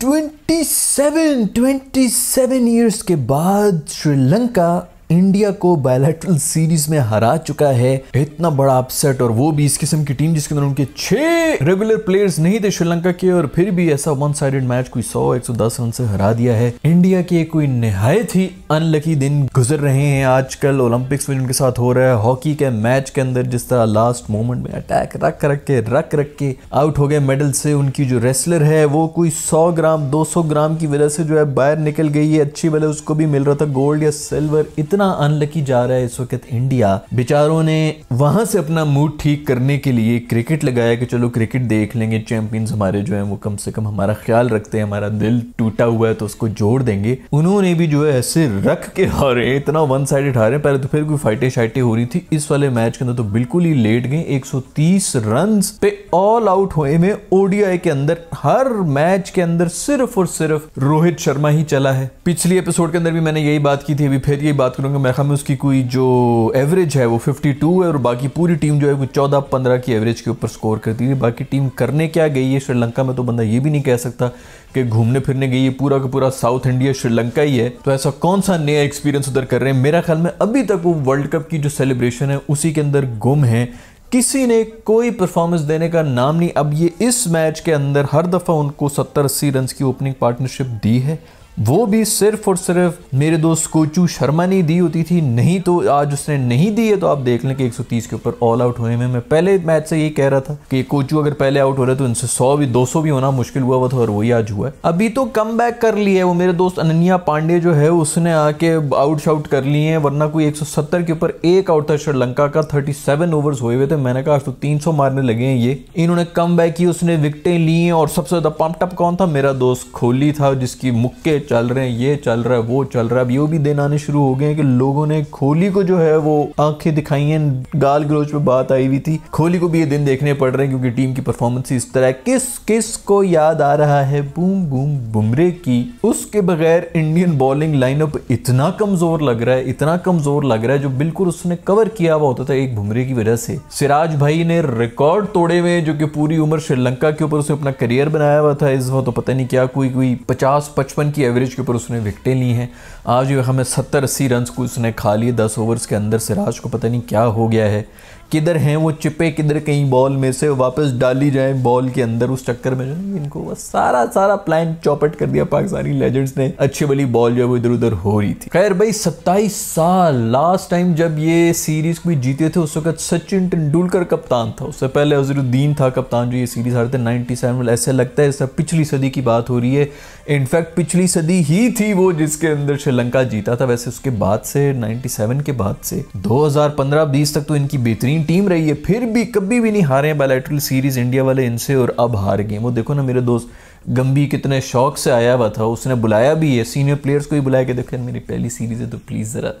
twenty seven twenty seven years के बाद Sri Lanka India को बायोलेट्रल सीरीज में हरा चुका है इतना बड़ा अपसेट और वो भी इस किस्म की टीम जिसके अंदर उनके छह रेगुलर प्लेयर्स नहीं थे श्रीलंका के और फिर भी ऐसा वन साइडेड मैच कोई सौ एक सौ दस रन से हरा दिया है इंडिया के कोई नहायत ही अनलकी दिन गुजर रहे हैं आजकल ओलंपिक्स में उनके साथ हो रहा है हॉकी के मैच के अंदर जिस तरह लास्ट मोमेंट में अटैक रख रख के रख रख के आउट हो गए मेडल से उनकी जो रेसलर है वो कोई सौ ग्राम दो सौ ग्राम की वजह से जो है बाहर निकल गई है अच्छी वाले उसको भी मिल रहा था गोल्ड या सिल्वर इतना इतना अनलकी जा रहा है इस वक्त इंडिया बेचारों ने वहां से अपना मूड ठीक करने के लिए क्रिकेट लगाया कि चलो क्रिकेट देख लेंगे चैंपियंस हमारे जो है वो कम से कम हमारा ख्याल रखते हैं हमारा दिल टूटा हुआ है तो उसको जोड़ देंगे उन्होंने भी जो है ऐसे रख के हारे इतना वन साइडेड हारे पहले तो फिर कोई फाइटे शाइटे हो रही थी इस वाले मैच के अंदर तो बिल्कुल ही लेट गए एक रन पे ऑल आउट हुए में ओडीआई के अंदर हर मैच के अंदर सिर्फ और सिर्फ रोहित शर्मा ही चला है पिछली एपिसोड के अंदर भी मैंने यही बात की थी अभी फिर यही बात करूँ क्योंकि मेरे ख्याल में उसकी कोई जो एवरेज है वो 52 है और बाकी पूरी टीम जो है कुछ 14-15 की एवरेज के ऊपर स्कोर करती थी बाकी टीम करने क्या गई है श्रीलंका में तो बंदा ये भी नहीं कह सकता कि घूमने फिरने गई है पूरा का पूरा साउथ इंडिया श्रीलंका ही है तो ऐसा कौन सा नया एक्सपीरियंस उधर कर रहे हैं मेरा ख्याल में अभी तक वो वर्ल्ड कप की जो सेलिब्रेशन है उसी के अंदर गुम है किसी ने कोई परफॉर्मेंस देने का नाम नहीं अब ये इस मैच के अंदर हर दफ़ा उनको सत्तर अस्सी रन की ओपनिंग पार्टनरशिप दी है वो भी सिर्फ और सिर्फ मेरे दोस्त कोचू शर्मा ने दी होती थी नहीं तो आज उसने नहीं दी है तो आप देख लें कि 130 के ऊपर ऑल आउट होने में मैं पहले मैच से ये कह रहा था कि कोचू अगर पहले आउट हो रहा तो इनसे 100 भी 200 भी होना मुश्किल हुआ था तो और वही आज हुआ है अभी तो कम बैक कर लिया है वो मेरे दोस्त अनन्या पांडे जो है उसने आके आउट शाउट कर लिए हैं वरना कोई एक के ऊपर एक आउट था श्रीलंका का सेवन ओवर्स हुए हुए थे मैंने कहा आज तो तीन मारने लगे हैं ये इन्होंने कम बैक की उसने विकटें ली हैं और सबसे ज़्यादा पंपटअप कौन था मेरा दोस्त खोली था जिसकी मुक्के चल रहे हैं ये चल रहा है वो चल रहा है अब ये भी दिन आने शुरू हो गए हैं कि लोगों ने खोली को जो है वो आंखें दिखाई हैं गाल ग्रोच पे बात आई हुई थी खोली को भी ये दिन देखने पड़ रहे हैं क्योंकि टीम की परफॉर्मेंस इस तरह किस किस को याद आ रहा है बूम बूम बुमरे की उसके बगैर इंडियन बॉलिंग लाइनअप इतना कमजोर लग रहा है इतना कमजोर लग रहा है जो बिल्कुल उसने कवर किया हुआ होता था एक बुमरे की वजह से सिराज भाई ने रिकॉर्ड तोड़े हुए जो कि पूरी उम्र श्रीलंका के ऊपर उसने अपना करियर बनाया हुआ था इस वक्त तो पता नहीं क्या कोई कोई पचास पचपन की एवरेज एवरेज के ऊपर उसने विकटें ली हैं आज जो हमें सत्तर अस्सी रन को उसने खा लिए दस ओवर्स के अंदर सिराज को पता नहीं क्या हो गया है किधर हैं वो चिपे किधर कहीं बॉल में से वापस डाली जाए बॉल के अंदर उस चक्कर में जो है इनको वो सारा सारा प्लान चौपट कर दिया पाकिस्तानी लेजेंड्स ने अच्छी भली बॉल जो है वो इधर उधर हो रही थी खैर भाई सत्ताईस साल लास्ट टाइम जब ये सीरीज भी जीते थे उस वक्त सचिन तेंदुलकर कप्तान था उससे पहले अजरुद्दीन था कप्तान जो ये सीरीज हार थे नाइनटी सेवन ऐसे लगता है सब पिछली सदी की बात हो रही है इनफैक्ट पिछली सदी ही थी वो जिसके अंदर श्रीलंका जीता था वैसे उसके बाद से नाइनटी के बाद से दो हजार तक तो इनकी बेहतरीन बेहतरीन टीम रही है फिर भी कभी भी नहीं हारे बायोलेट्रल सीरीज़ इंडिया वाले इनसे और अब हार गए वो देखो ना मेरे दोस्त गंभी कितने शौक से आया हुआ था उसने बुलाया भी है सीनियर प्लेयर्स को ही बुलाया कि देखो मेरी पहली सीरीज़ है तो प्लीज़ ज़रा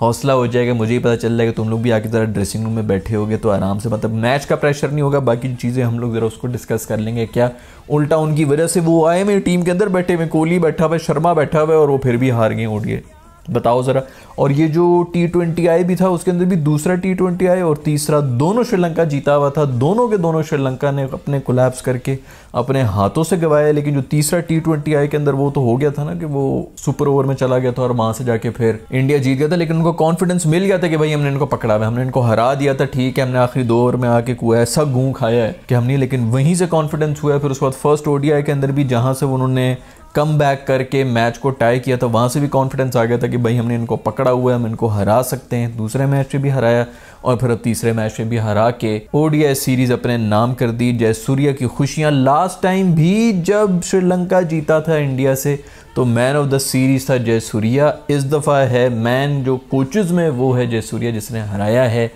हौसला हो जाएगा मुझे ही पता चल जाएगा तुम लोग भी आके ज़रा ड्रेसिंग रूम में बैठे होगे तो आराम से मतलब मैच का प्रेशर नहीं होगा बाकी चीज़ें हम लोग ज़रा उसको डिस्कस कर लेंगे क्या उल्टा उनकी वजह से वो आए मेरी टीम के अंदर बैठे हुए कोहली बैठा हुआ शर्मा बैठा हुआ और वो फिर भी हार गए गए बताओ ज़रा और ये जो टी ट्वेंटी आई भी था उसके अंदर भी दूसरा टी ट्वेंटी आई और तीसरा दोनों श्रीलंका जीता हुआ था दोनों के दोनों श्रीलंका ने अपने कोलैप्स करके अपने हाथों से गवाया लेकिन जो तीसरा टी ट्वेंटी आई के अंदर वो तो हो गया था ना कि वो सुपर ओवर में चला गया था और वहाँ से जाके फिर इंडिया जीत गया था लेकिन उनको कॉन्फिडेंस मिल गया था कि भाई हमने इनको पकड़ा हुआ हमने इनको हरा दिया था ठीक है हमने आखिरी दो ओवर में आके कुआ ऐसा गूँ खाया है कि हमने लेकिन वहीं से कॉन्फिडेंस हुआ है फिर उसके बाद फर्स्ट ओडीआई के अंदर भी जहाँ से उन्होंने कम बैक करके मैच को टाई किया था तो वहाँ से भी कॉन्फिडेंस आ गया था कि भाई हमने इनको पकड़ा हुआ है हम इनको हरा सकते हैं दूसरे मैच में भी हराया और फिर अब तीसरे मैच में भी हरा के ओडीआई सीरीज अपने नाम कर दी जय सूर्य की खुशियाँ लास्ट टाइम भी जब श्रीलंका जीता था इंडिया से तो मैन ऑफ द सीरीज था जय सूर्या इस दफ़ा है मैन जो कोचेज़ में वो है जय सूर्या जिसने हराया है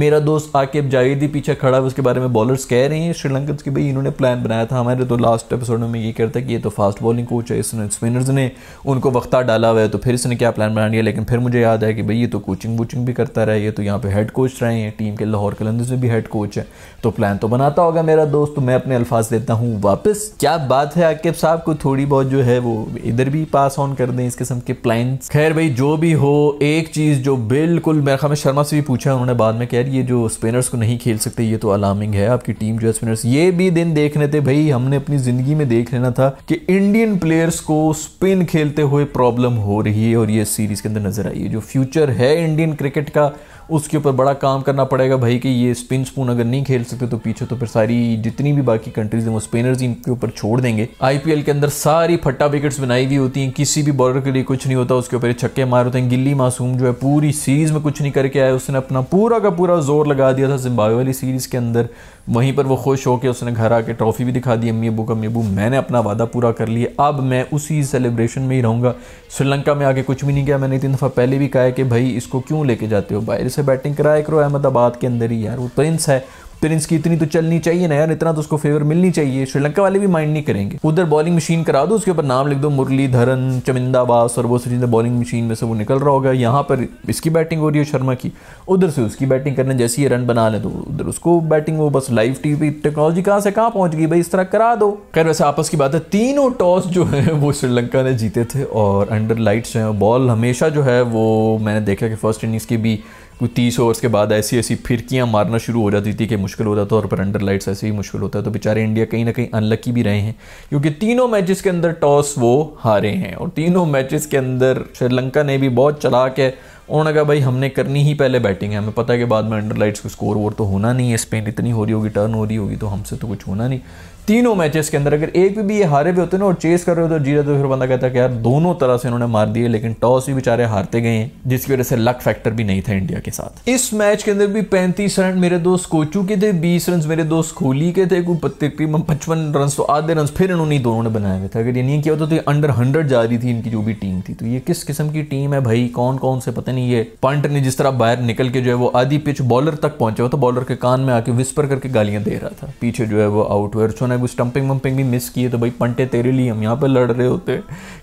मेरा दोस्त जावेद ही पीछे खड़ा है उसके बारे में बॉलर्स कह रहे हैं श्रीलंकन की भाई इन्होंने प्लान बनाया था हमारे तो लास्ट एपिसोड में ये करता कि ये तो फास्ट बॉलिंग कोच है इसने स्पिनर्स ने उनको वक्ता डाला हुआ है तो फिर इसने क्या प्लान बना लिया लेकिन फिर मुझे याद है कि भाई ये तो कोचिंग वोचिंग भी करता रहा है ये तो यहाँ पे हेड कोच रहे हैं टीम के लाहौर कलंदर से भी हेड कोच है तो प्लान तो बनाता होगा मेरा दोस्त तो मैं अपने अल्फाज देता हूँ वापस क्या बात है आकेब साहब को थोड़ी बहुत जो है वो इधर भी पास ऑन कर दें इस किस्म के प्लान खैर भाई जो भी हो एक चीज़ जो बिल्कुल मेरा ख्याल शर्मा से भी पूछा उन्होंने बाद में क्या यार ये जो स्पिनर्स को नहीं खेल सकते ये तो अलार्मिंग है आपकी टीम जो है स्पिनर्स ये भी दिन देख रहे थे भाई हमने अपनी ज़िंदगी में देख लेना था कि इंडियन प्लेयर्स को स्पिन खेलते हुए प्रॉब्लम हो रही है और ये सीरीज़ के अंदर नज़र आई है जो फ्यूचर है इंडियन क्रिकेट का उसके ऊपर बड़ा काम करना पड़ेगा भाई कि ये स्पिन स्पून अगर नहीं खेल सकते तो पीछे तो फिर सारी जितनी भी बाकी कंट्रीज हैं वो स्पिनर्स इनके ऊपर छोड़ देंगे आईपीएल के अंदर सारी फट्टा विकेट्स बनाई हुई होती हैं किसी भी बॉलर के लिए कुछ नहीं होता उसके ऊपर छक्के मार होते हैं गिल्ली मासूम जो है पूरी सीरीज में कुछ नहीं करके आया उसने अपना पूरा का पूरा पूरा जोर लगा दिया था जिम्बावे वाली सीरीज़ के अंदर वहीं पर वो खुश होकर उसने घर आके ट्रॉफी भी दिखा दी अम्मी अबू का अम्मी अबू मैंने अपना वादा पूरा कर लिया अब मैं उसी सेलिब्रेशन में ही रहूँगा श्रीलंका में आके कुछ भी नहीं किया मैंने इतनी दफ़ा पहले भी कहा है कि भाई इसको क्यों लेके जाते हो बाहर से बैटिंग कराया करो अहमदाबाद के अंदर ही यार वो प्रिंस है प्रिंस की इतनी तो चलनी चाहिए ना यार इतना तो उसको फेवर मिलनी चाहिए श्रीलंका वाले भी माइंड नहीं करेंगे उधर बॉलिंग मशीन करा दो उसके ऊपर नाम लिख दो मुरली धरन चमिंदाबास और वो सचिंदा बॉलिंग मशीन में से वो निकल रहा होगा यहाँ पर इसकी बैटिंग हो रही है शर्मा की उधर से उसकी बैटिंग करने जैसी ये रन बना ले तो उधर उसको बैटिंग वो बस लाइव टीवी टेक्नोलॉजी कहाँ से कहाँ पहुँच गई भाई इस तरह करा दो खैर वैसे आपस की बात है तीनों टॉस जो है वो श्रीलंका ने जीते थे और अंडर लाइट्स हैं बॉल हमेशा जो है वो मैंने देखा कि फर्स्ट इनिंग्स की भी कोई तीस ओवर्स के बाद ऐसी ऐसी फिरकियाँ मारना शुरू हो जाती थी कि मुश्किल हो जाता और पर लाइट्स ऐसे ही मुश्किल होता है तो बेचारे इंडिया कहीं ना कहीं अनलकी भी रहे हैं क्योंकि तीनों मैचेस के अंदर टॉस वो हारे हैं और तीनों मैचेस के अंदर श्रीलंका ने भी बहुत चला के उन्होंने कहा भाई हमने करनी ही पहले बैटिंग है हमें पता है कि बाद में अंडर लाइट्स को स्कोर वोर तो होना नहीं है स्पेन इतनी हो रही होगी टर्न हो रही होगी तो हमसे तो कुछ होना नहीं तीनों मैचेस के अंदर अगर एक भी, भी ये हारे हुए होते ना और चेस कर रहे होते जीरो जीरा तो फिर बंदा कहता है कि यार दोनों तरह से उन्होंने मार दिए लेकिन टॉस भी बेचारे हारते गए हैं जिसकी वजह से लक फैक्टर भी नहीं था इंडिया के साथ इस मैच के अंदर भी पैंतीस रन मेरे दोस्त कोचू के थे बीस रन मेरे दोस्त कोहली के थे तकरीबन पचपन रन तो आधे रन फिर इन्होंने दोनों ने बनाए हुए थे अगर ये नहीं किया होता तो अंडर हंड्रेड जा रही थी इनकी जो भी टीम थी तो ये किस किस्म की टीम है भाई कौन कौन से पता नहीं ये पंट ने जिस तरह बाहर निकल के जो है वो आधी पिच बॉलर तक पहुंचा हुआ था बॉलर के कान में आके विस्पर करके गालियां दे रहा था पीछे जो है वो आउट हुआ जाना है वो स्टम्पिंग वम्पिंग भी मिस किए तो भाई पंटे तेरे लिए हम यहाँ पर लड़ रहे होते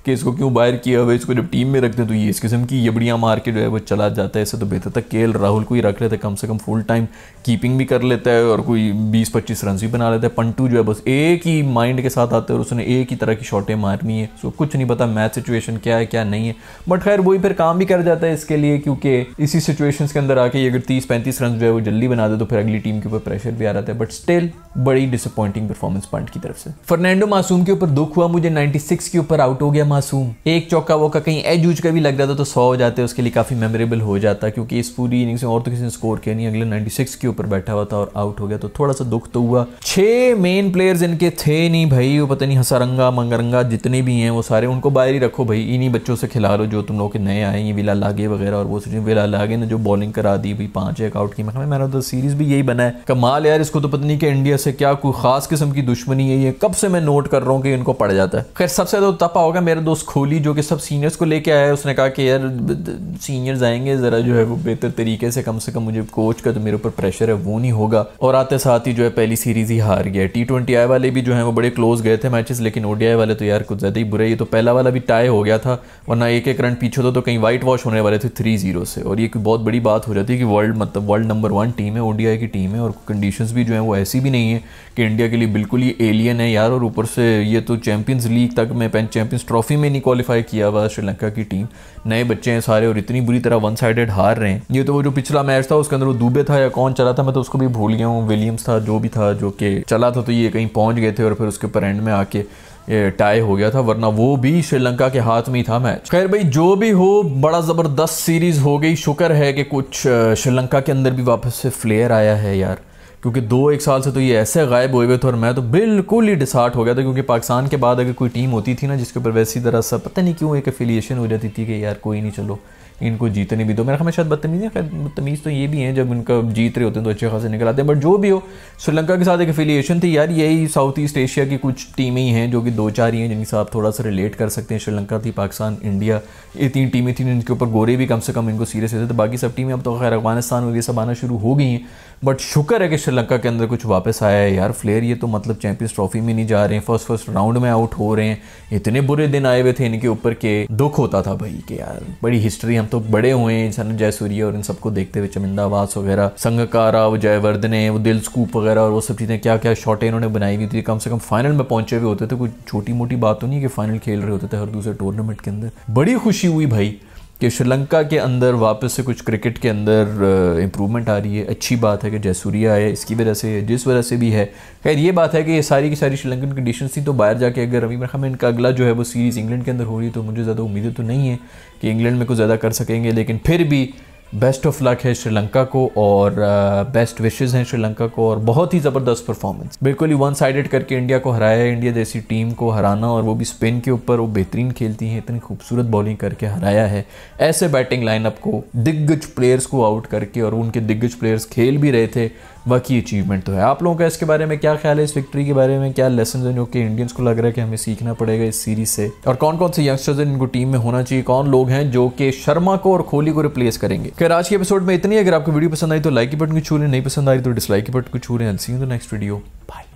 कि इसको क्यों बाहर किया हुआ इसको जब टीम में रखते तो ये इस किस्म की यबड़ियाँ मार के जो है वो चला जाता है ऐसे तो बेहतर था के राहुल को ही रख लेते कम से कम फुल टाइम कीपिंग भी कर लेता है और कोई बीस पच्चीस रन भी बना लेते हैं पंटू जो है बस एक ही माइंड के साथ आते हैं और उसने एक ही तरह की शॉटें मारनी है सो कुछ नहीं पता मैच सिचुएशन क्या है क्या नहीं है बट खैर वही फिर काम भी कर जाता है इसके लिए क्योंकि इसी सिचुएशन के अंदर आके अगर तीस पैंतीस रन जो है वो जल्दी बना दे तो फिर अगली टीम के ऊपर प्रेशर भी आ रहा है बट स्टिल बड़ी डिसअपॉइंटिंग परफॉर्मेंस मोहम्मद पॉइंट की तरफ से फर्नैंडो मासूम के ऊपर दुख हुआ मुझे 96 के ऊपर आउट हो गया मासूम एक चौका वोका कहीं एज ऊज का भी लग जाता तो सौ हो जाते उसके लिए काफ़ी मेमोरेबल हो जाता क्योंकि इस पूरी इनिंग्स में और तो किसी ने स्कोर किया नहीं अगले 96 के ऊपर बैठा हुआ था और आउट हो गया तो थोड़ा सा दुख तो हुआ छह मेन प्लेयर्स इनके थे नहीं भाई वो पता नहीं हसारंगा मंगरंगा जितने भी हैं वो सारे उनको बाहर ही रखो भाई इन्हीं बच्चों से खिला लो जो तुम लोग के नए आए हैं विला लागे वगैरह और वो सोचिए विला लागे ने जो बॉलिंग करा दी भाई पांच एक आउट की मैंने मेरा तो सीरीज भी यही बना है कमाल यार इसको तो पता नहीं कि इंडिया से क्या कोई खास किस्म की दुश्मनी है ये कब से मैं नोट कर रहा हूँ कि इनको पड़ जाता है खैर सबसे ज़्यादा तपा होगा मेरे दोस्त खोली जो कि सब सीनियर्स को लेके आया है उसने कहा कि यार सीनियर्स आएंगे ज़रा जो है वो बेहतर तरीके से कम से कम मुझे कोच का जो मेरे ऊपर प्रेशर है वो नहीं होगा और आते साथ ही जो है पहली सीरीज़ ही हार गया टी ट्वेंटी आई वाले भी जो है वो बड़े क्लोज गए थे मैचेस लेकिन ओडीआई वाले तो यार कुछ ज़्यादा ही बुरे ये तो पहला वाला भी टाई हो गया था वरना एक एक रन पीछे तो, तो कहीं वाइट वॉश होने वाले थे थ्री जीरो से और ये बहुत बड़ी बात हो जाती है कि वर्ल्ड मतलब वर्ल्ड नंबर वन टीम है ओडीआई की टीम है और कंडीशन भी जो है वो ऐसी भी नहीं है कि इंडिया के लिए बिल्कुल बिल्कुल ही एलियन है यार और ऊपर से ये तो चैम्पियंस लीग तक में चैम्पियंस ट्रॉफी में नहीं क्वालिफाई किया हुआ श्रीलंका की टीम नए बच्चे हैं सारे और इतनी बुरी तरह वन साइडेड हार रहे हैं ये तो वो जो पिछला मैच था उसके अंदर वो दुबे था या कौन चला था मैं तो उसको भी भूल गया हूँ विलियम्स था जो भी था जो कि चला था तो ये कहीं पहुँच गए थे और फिर उसके ऊपर एंड में आके टाई हो गया था वरना वो भी श्रीलंका के हाथ में ही था मैच खैर भाई जो भी हो बड़ा ज़बरदस्त सीरीज़ हो गई शुक्र है कि कुछ श्रीलंका के अंदर भी वापस से फ्लेयर आया है यार क्योंकि दो एक साल से तो ये ऐसे गायब हुए हुए थे और मैं तो बिल्कुल ही डिसार्ट हो गया था क्योंकि पाकिस्तान के बाद अगर कोई टीम होती थी ना जिसके ऊपर वैसी तरह सा पता नहीं क्यों एक एफिलिएशन हो जाती थी कि यार कोई नहीं चलो इनको जीतने भी दो मेरा हमेशा शायद बदतमीज़ है खैर बदतमीज़ तो ये भी हैं जब इनका जीत रहे होते हैं तो अच्छे खासे निकल आते हैं बट जो भी हो श्रीलंका के साथ एक एफिलिएशन थी यार यही साउथ ईस्ट एशिया की कुछ टीमें ही हैं जो कि दो चार ही हैं जिनके साथ थोड़ा सा रिलेट कर सकते हैं श्रीलंका थी पाकिस्तान इंडिया ये तीन टीमें थी जिनके ऊपर गोरे भी कम से कम इनको सीरियस होते थे बाकी सब टीमें अब तो खैर अफगानिस्तान वगैरह सब आना शुरू हो गई हैं बट शुक्र है कि श्रीलंका के अंदर कुछ वापस आया है यार फ्लेयर ये तो मतलब चैंपियंस ट्रॉफी में नहीं जा रहे हैं फर्स्ट फर्स्ट राउंड में आउट हो रहे हैं इतने बुरे दिन आए हुए थे इनके ऊपर के दुख होता था भाई कि यार बड़ी हिस्ट्री हम तो बड़े हुए हैं जय सूर्य और इन सबको देखते हुए वास वगैरह संगकारा वो जयवर्धने वो दिल स्कूप वगैरह और वो सब चीज़ें क्या क्या शॉटें इन्होंने बनाई हुई थी कम से कम फाइनल में पहुंचे हुए होते थे कुछ छोटी मोटी बात तो नहीं कि फाइनल खेल रहे होते थे हर दूसरे टूर्नामेंट के अंदर बड़ी खुशी हुई भाई कि श्रीलंका के अंदर वापस से कुछ क्रिकेट के अंदर इम्प्रूवमेंट आ रही है अच्छी बात है कि जयसूरिया है इसकी वजह से जिस वजह से भी है खैर ये बात है कि ये सारी की सारी श्रीलंकन कंडीशन थी तो बाहर जाके अगर रवि मरखा में इनका अगला जो है वो सीरीज़ इंग्लैंड के अंदर हो रही है तो मुझे ज़्यादा उम्मीदें तो नहीं है कि इंग्लैंड में कुछ ज़्यादा कर सकेंगे लेकिन फिर भी बेस्ट ऑफ लक है श्रीलंका को और बेस्ट uh, विशेज़ हैं श्रीलंका को और बहुत ही ज़बरदस्त परफॉर्मेंस बिल्कुल ही वन साइडेड करके इंडिया को हराया है इंडिया जैसी टीम को हराना और वो भी स्पेन के ऊपर वो बेहतरीन खेलती हैं इतनी खूबसूरत बॉलिंग करके हराया है ऐसे बैटिंग लाइनअप को दिग्गज प्लेयर्स को आउट करके और उनके दिग्गज प्लेयर्स खेल भी रहे थे वाकई अचीवमेंट तो है आप लोगों का इसके बारे में क्या ख्याल है इस विक्ट्री के बारे में क्या लेसन है जो कि इंडियंस को लग रहा है कि हमें सीखना पड़ेगा इस सीरीज से और कौन कौन से यंगस्टर्स इनको टीम में होना चाहिए कौन लोग हैं जो कि शर्मा को और कोहली को रिप्लेस करेंगे खैर आज के एपिसोड में इतनी अगर आपको वीडियो पसंद आई तो लाइक की बटन को छू लें नहीं पसंद आई तो डिसलाइक की बटन को छू लें see in the next video bye